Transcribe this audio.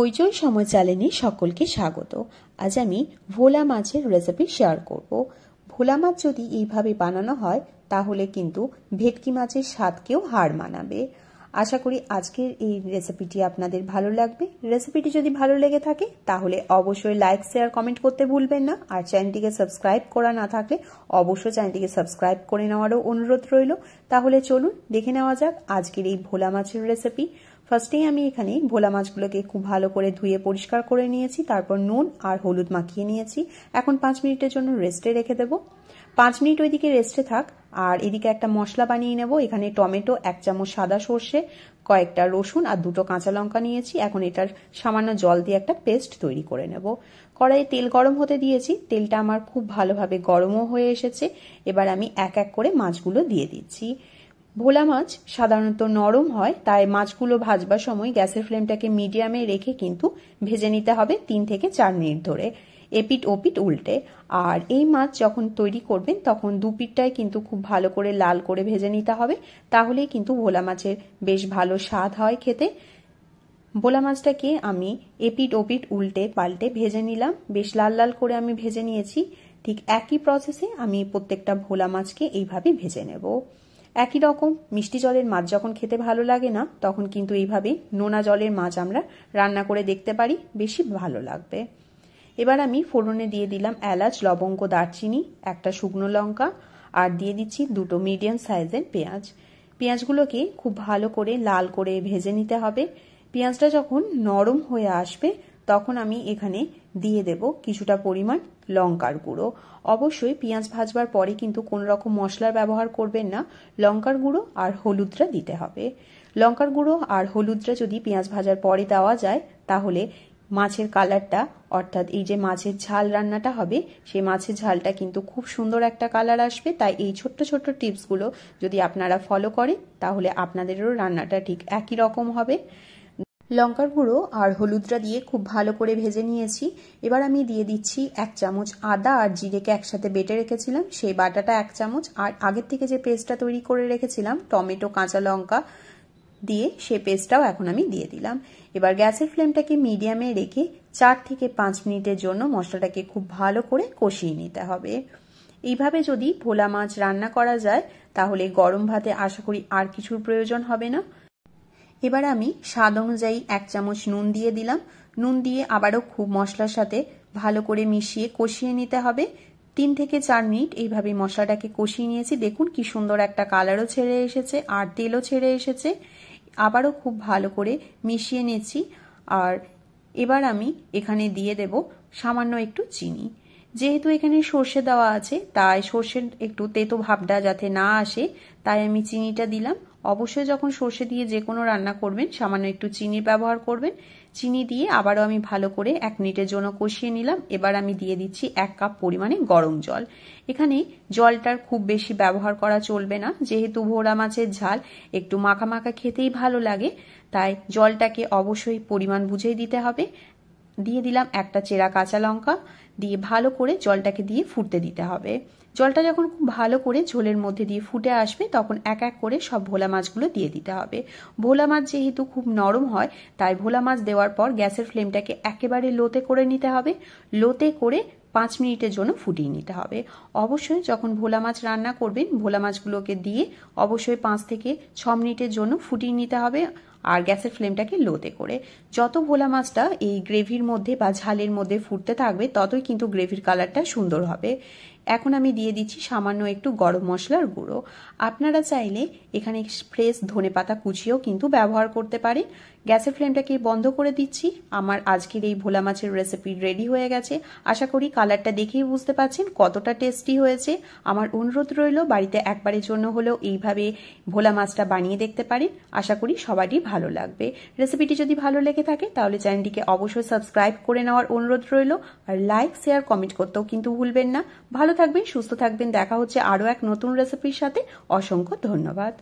হইচই সময় চ্যানেলে সকলকে স্বাগত আজ আমি ভোলা মাছের রেসিপি শেয়ার করব ভোলা মাছ যদি এইভাবে বানানো হয় তাহলে কিন্তু ভেটকি মাছের স্বাদকেও হার মানাবে আশা করি আজকের এই রেসিপিটি আপনাদের ভালো লাগবে রেসিপিটি যদি ভালো লেগে থাকে তাহলে অবশ্যই লাইক শেয়ার কমেন্ট করতে ভুলবেন না আর চ্যানেলটিকে সাবস্ক্রাইব করা না থাকলে অবশ্যই চ্যানেলটিকে সাবস্ক্রাইব করে নেওয়ারও অনুরোধ রইল তাহলে চলুন দেখে নেওয়া যাক আজকের এই ভোলা মাছের রেসিপি ফার্স্টেই আমি এখানে ভোলা মাছগুলোকে খুব ভালো করে ধুয়ে পরিষ্কার করে নিয়েছি তারপর নুন আর হলুদ মাখিয়ে নিয়েছি এখন পাঁচ মিনিটের জন্য রেস্টে রেখে দেব পাঁচ মিনিট ওইদিকে রেস্টে থাক আর এদিকে একটা মশলা বানিয়ে নেব এখানে টমেটো এক চামচ সাদা সর্ষে কয়েকটা রসুন আর দুটো কাঁচা লঙ্কা নিয়েছি এখন এটার সামান্য জল দিয়ে একটা পেস্ট তৈরি করে নেব কড়াই তেল গরম হতে দিয়েছি তেলটা আমার খুব ভালোভাবে গরমও হয়ে এসেছে এবার আমি এক এক করে মাছগুলো দিয়ে দিচ্ছি ভোলা মাছ সাধারণত নরম হয় তাই মাছগুলো ভাজবার সময় গ্যাসের ফ্লেমটাকে মিডিয়ামে রেখে কিন্তু ভেজে নিতে হবে তিন থেকে চার মিনিট ধরে এপিট ওপিট উল্টে আর এই মাছ যখন তৈরি করবেন তখন দুপিটটাই কিন্তু খুব ভালো করে লাল করে ভেজে নিতে হবে তাহলেই কিন্তু ভোলা মাছের বেশ ভালো স্বাদ হয় খেতে ভোলা মাছটাকে আমি এপিট ওপিট উল্টে পাল্টে ভেজে নিলাম বেশ লাল লাল করে আমি ভেজে নিয়েছি ঠিক একই প্রসেসে আমি প্রত্যেকটা ভোলা মাছকে এইভাবে ভেজে নেবো একই রকম মিষ্টি জলের মাছ যখন খেতে ভালো লাগে না তখন কিন্তু এইভাবেই নোনা জলের মাছ আমরা রান্না করে দেখতে পারি বেশি ভালো লাগবে এবার আমি ফোড়নে দিয়ে দিলাম এলাচ লবঙ্গ দারচিনি একটা শুকনো লঙ্কা আর দিয়ে দিচ্ছি দুটো মিডিয়াম সাইজের পেঁয়াজ পেঁয়াজগুলোকে খুব ভালো করে লাল করে ভেজে নিতে হবে পেঁয়াজটা যখন নরম হয়ে আসবে তখন আমি এখানে দিয়ে দেব কিছুটা পরিমাণ লঙ্কার গুঁড়ো অবশ্যই পেঁয়াজ ভাজবার পরে কিন্তু কোনো রকম মশলার ব্যবহার করবেন না লঙ্কার গুঁড়ো আর হলুদটা দিতে হবে লঙ্কার গুঁড়ো আর হলুদটা যদি পেঁয়াজ ভাজার পরে দেওয়া যায় তাহলে মাছের কালারটা অর্থাৎ এই যে মাছের ঝাল রান্নাটা হবে সেই মাছের ঝালটা কিন্তু খুব সুন্দর একটা কালার আসবে তাই এই ছোট্ট ছোট্ট টিপসগুলো যদি আপনারা ফলো করেন তাহলে আপনাদেরও রান্নাটা ঠিক একই রকম হবে লঙ্কার গুঁড়ো আর হলুদটা দিয়ে খুব ভালো করে ভেজে নিয়েছি এবার আমি দিয়ে দিচ্ছি এক চামচ আদা আর জিরেকে একসাথে বেটে রেখেছিলাম সেই বাটাটা এক চামচ আর আগের থেকে যে পেস্টটা তৈরি করে রেখেছিলাম টমেটো কাঁচা লঙ্কা দিয়ে সে পেস্টটাও এখন আমি দিয়ে দিলাম এবার গ্যাসের ফ্লেমটাকে মিডিয়ামে রেখে চার থেকে পাঁচ মিনিটের জন্য মশলাটাকে খুব ভালো করে কষিয়ে নিতে হবে এইভাবে যদি ভোলা মাছ রান্না করা যায় তাহলে গরম ভাতে আশা করি আর কিছুর প্রয়োজন হবে না এবার আমি স্বাদ অনুযায়ী এক চামচ নুন দিয়ে দিলাম নুন দিয়ে আবারও খুব মশলার সাথে ভালো করে মিশিয়ে কষিয়ে নিতে হবে তিন থেকে চার মিনিট এইভাবে মশলাটাকে কষিয়ে নিয়েছি দেখুন কি সুন্দর একটা কালারও ছেড়ে এসেছে আর তেলও ছেড়ে এসেছে আবারও খুব ভালো করে মিশিয়ে নিয়েছি আর এবার আমি এখানে দিয়ে দেব সামান্য একটু চিনি যেহেতু এখানে সর্ষে দেওয়া আছে তাই সর্ষের একটু তেতো ভাবটা যাতে না আসে তাই আমি চিনিটা দিলাম অবশ্যই যখন সর্ষে দিয়ে যে কোনো রান্না করবেন সামান্য একটু চিনির ব্যবহার করবেন চিনি দিয়ে আবারও আমি ভালো করে এক মিনিটের জন্য কষিয়ে নিলাম এবার আমি দিয়ে দিচ্ছি এক কাপ পরিমাণে গরম জল এখানে জলটার খুব বেশি ব্যবহার করা চলবে না যেহেতু ভোড়া মাছের ঝাল একটু মাখা মাখা খেতেই ভালো লাগে তাই জলটাকে অবশ্যই পরিমাণ বুঝেই দিতে হবে দিয়ে দিলাম একটা চেরা কাঁচা লঙ্কা দিয়ে ভালো করে জলটাকে দিয়ে ফুটতে দিতে হবে জলটা যখন খুব ভালো করে ঝোলের মধ্যে দিয়ে ফুটে আসবে তখন এক এক করে সব ভোলা মাছগুলো দিয়ে দিতে হবে ভোলা মাছ যেহেতু খুব নরম হয় তাই ভোলা মাছ দেওয়ার পর গ্যাসের ফ্লেমটাকে একেবারে লোতে করে নিতে হবে লোতে করে পাঁচ মিনিটের জন্য ফুটিয়ে নিতে হবে অবশ্যই যখন ভোলা মাছ রান্না করবেন ভোলা মাছগুলোকে দিয়ে অবশ্যই পাঁচ থেকে ছ মিনিটের জন্য ফুটিয়ে নিতে হবে আর গ্যাসের ফ্লেমটাকে লোতে করে যত ভোলা মাছটা এই গ্রেভির মধ্যে বা ঝালের মধ্যে ফুটতে থাকবে ততই কিন্তু গ্রেভির কালারটা সুন্দর হবে এখন আমি দিয়ে দিচ্ছি সামান্য একটু গরম মশলার গুঁড়ো আপনারা চাইলে এখানে ফ্রেশ ধনে পাতা কুচিও কিন্তু ব্যবহার করতে পারে গ্যাসের ফ্লেমটাকে বন্ধ করে দিচ্ছি আমার আজকের এই ভোলা মাছের রেসিপি রেডি হয়ে গেছে আশা করি কালারটা দেখেই বুঝতে পারছেন কতটা টেস্টি হয়েছে আমার অনুরোধ রইল বাড়িতে একবারের জন্য হলেও এইভাবে ভোলা মাছটা বানিয়ে দেখতে পারেন আশা করি সবারই ভালো ভালো লাগবে রেসিপিটি যদি ভালো লেগে থাকে তাহলে চ্যানেলটিকে অবশ্যই সাবস্ক্রাইব করে নেওয়ার অনুরোধ রইল আর লাইক শেয়ার কমেন্ট করতেও কিন্তু ভুলবেন না ভালো থাকবেন সুস্থ থাকবেন দেখা হচ্ছে আরও এক নতুন রেসিপির সাথে অসংখ্য ধন্যবাদ